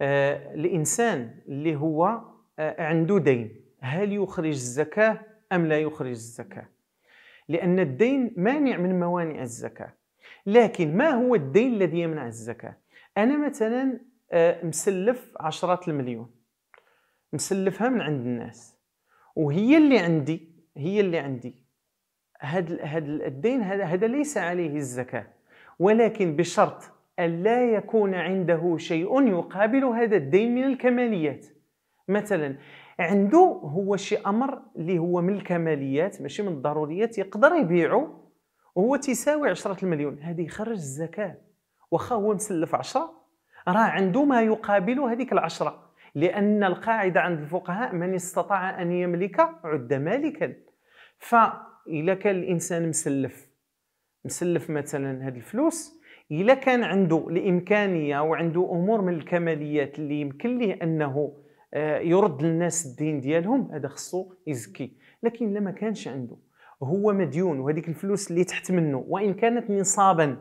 آه، الانسان اللي هو آه، عنده دين هل يخرج الزكاه ام لا يخرج الزكاه لان الدين مانع من موانع الزكاه لكن ما هو الدين الذي يمنع الزكاه انا مثلا آه، مسلف عشرات المليون مسلفها من عند الناس وهي اللي عندي هي اللي عندي هذا الدين هذا ليس عليه الزكاه ولكن بشرط ألا يكون عنده شيء يقابل هذا الدين من الكماليات مثلا عنده هو شي أمر اللي هو من الكماليات ماشي من الضروريات يقدر يبيعه وهو تساوي 10 المليون هذه يخرج الزكاة واخا هو مسلف 10 راه عنده ما يقابل هذيك العشرة لأن القاعدة عند الفقهاء من استطاع أن يملك عد مالكا فإذا كان الإنسان مسلف مسلف مثلا هذه الفلوس الا كان عنده الامكانيه وعنده امور من الكماليات اللي يمكن ليه انه آه، يرد للناس الدين ديالهم هذا خصو يزكي لكن لما كانش عنده هو مديون وهذيك الفلوس اللي تحت منه وان كانت نصابا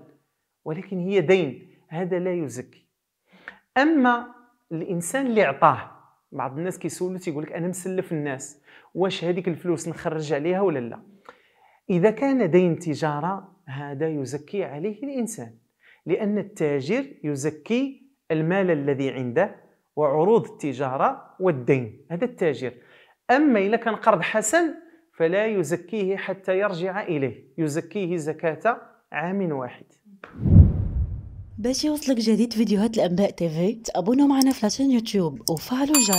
ولكن هي دين هذا لا يزكي اما الانسان اللي عطاه بعض الناس كيسولوا تيقول لك انا مسلف الناس واش هذيك الفلوس نخرج عليها ولا لا اذا كان دين تجاره هذا يزكي عليه الانسان لأن التاجر يزكي المال الذي عنده وعروض التجارة والدين هذا التاجر أما إذا كان قرض حسن فلا يزكيه حتى يرجع إليه يزكيه زكاة عام واحد باش يوصلك جديد فيديوهات الأنباء تيفي تابونوا معنا في لاشين يوتيوب وفعلوا الجرس